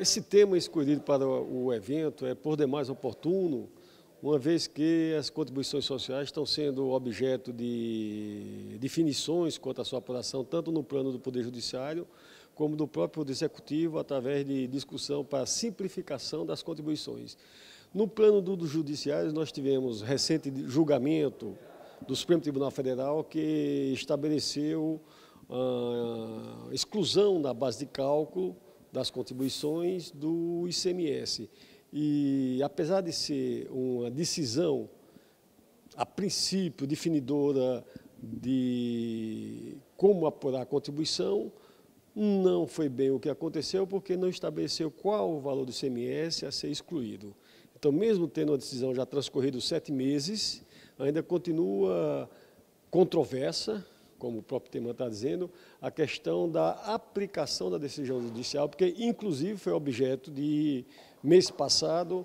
Esse tema escolhido para o evento é por demais oportuno, uma vez que as contribuições sociais estão sendo objeto de definições quanto à sua apuração, tanto no plano do Poder Judiciário, como do próprio Executivo, através de discussão para simplificação das contribuições. No plano dos do Judiciário, nós tivemos recente julgamento do Supremo Tribunal Federal que estabeleceu a ah, exclusão da base de cálculo das contribuições do ICMS. E, apesar de ser uma decisão, a princípio, definidora de como apurar a contribuição, não foi bem o que aconteceu, porque não estabeleceu qual o valor do ICMS a ser excluído. Então, mesmo tendo a decisão já transcorrido sete meses, ainda continua controversa, como o próprio tema está dizendo, a questão da aplicação da decisão judicial, porque inclusive foi objeto de, mês passado,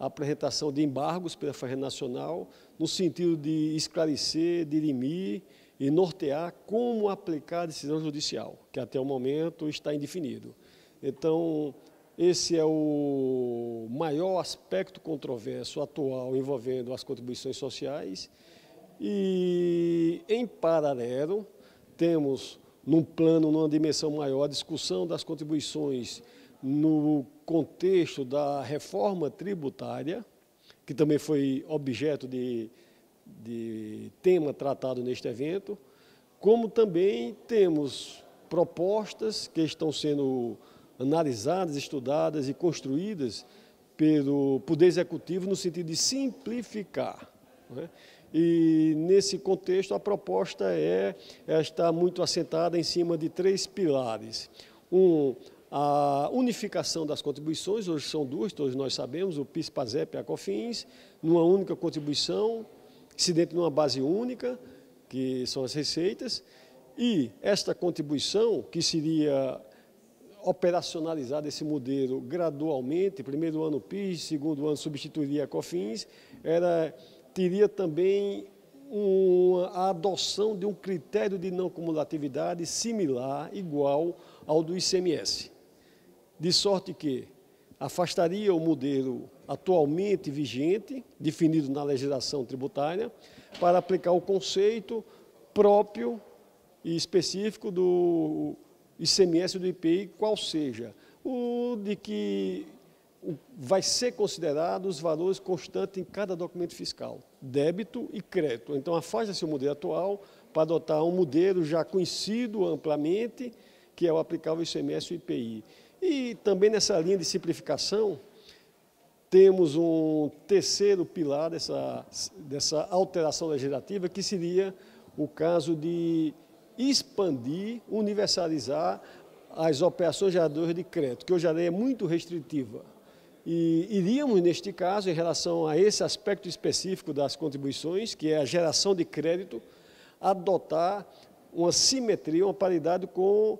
a apresentação de embargos pela Ferre Nacional, no sentido de esclarecer, dirimir e nortear como aplicar a decisão judicial, que até o momento está indefinido. Então, esse é o maior aspecto controverso atual envolvendo as contribuições sociais e em paralelo, temos, num plano, numa dimensão maior, a discussão das contribuições no contexto da reforma tributária, que também foi objeto de, de tema tratado neste evento, como também temos propostas que estão sendo analisadas, estudadas e construídas pelo Poder Executivo no sentido de simplificar. É? E nesse contexto, a proposta é, é está muito assentada em cima de três pilares. Um, a unificação das contribuições, hoje são duas, todos nós sabemos, o PIS, PASEP e a COFINS, numa única contribuição, se dentro de uma base única, que são as receitas, e esta contribuição, que seria operacionalizada esse modelo gradualmente, primeiro ano PIS, segundo ano substituiria a COFINS, era teria também uma, a adoção de um critério de não cumulatividade similar, igual ao do ICMS. De sorte que afastaria o modelo atualmente vigente, definido na legislação tributária, para aplicar o conceito próprio e específico do ICMS e do IPI, qual seja o de que vai ser considerado os valores constantes em cada documento fiscal, débito e crédito. Então, afasta-se o modelo atual para adotar um modelo já conhecido amplamente, que é o aplicável ICMS e IPI. E também nessa linha de simplificação, temos um terceiro pilar dessa, dessa alteração legislativa, que seria o caso de expandir, universalizar as operações geradoras de crédito, que hoje a lei é muito restritiva e iríamos, neste caso, em relação a esse aspecto específico das contribuições, que é a geração de crédito, adotar uma simetria, uma paridade com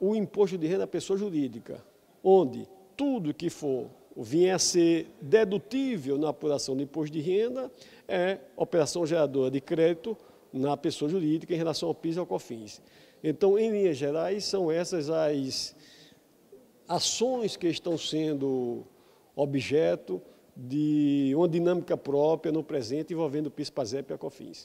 o imposto de renda à pessoa jurídica, onde tudo que for vinha a ser dedutível na apuração do imposto de renda é operação geradora de crédito na pessoa jurídica em relação ao PIS e ao COFINS. Então, em linhas gerais, são essas as ações que estão sendo objeto de uma dinâmica própria no presente envolvendo o PIS, PASEP e a COFINS.